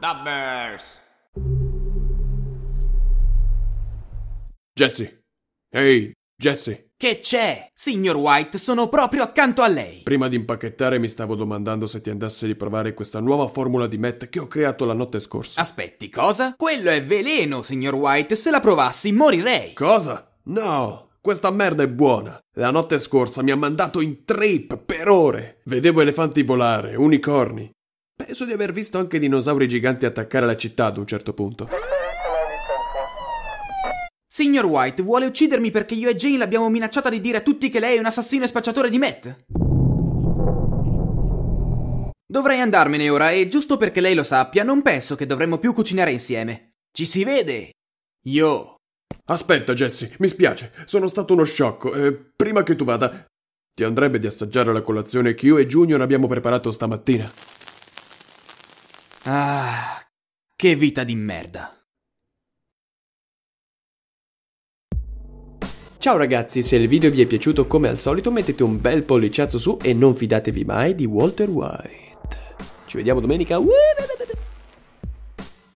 Numbers! Jesse! Ehi, hey, Jesse! Che c'è? Signor White, sono proprio accanto a lei! Prima di impacchettare mi stavo domandando se ti andasse di provare questa nuova formula di Met che ho creato la notte scorsa. Aspetti, cosa? Quello è veleno, signor White, se la provassi morirei! Cosa? No, questa merda è buona. La notte scorsa mi ha mandato in trip per ore. Vedevo elefanti volare, unicorni, Penso di aver visto anche dinosauri giganti attaccare la città ad un certo punto. Signor White vuole uccidermi perché io e Jane l'abbiamo minacciata di dire a tutti che lei è un assassino e spacciatore di Matt. Dovrei andarmene ora e giusto perché lei lo sappia, non penso che dovremmo più cucinare insieme. Ci si vede! Io. Aspetta, Jesse, mi spiace, sono stato uno sciocco. Eh, prima che tu vada, ti andrebbe di assaggiare la colazione che io e Junior abbiamo preparato stamattina. Ah, che vita di merda. Ciao ragazzi, se il video vi è piaciuto come al solito mettete un bel polliciazzo su e non fidatevi mai di Walter White. Ci vediamo domenica.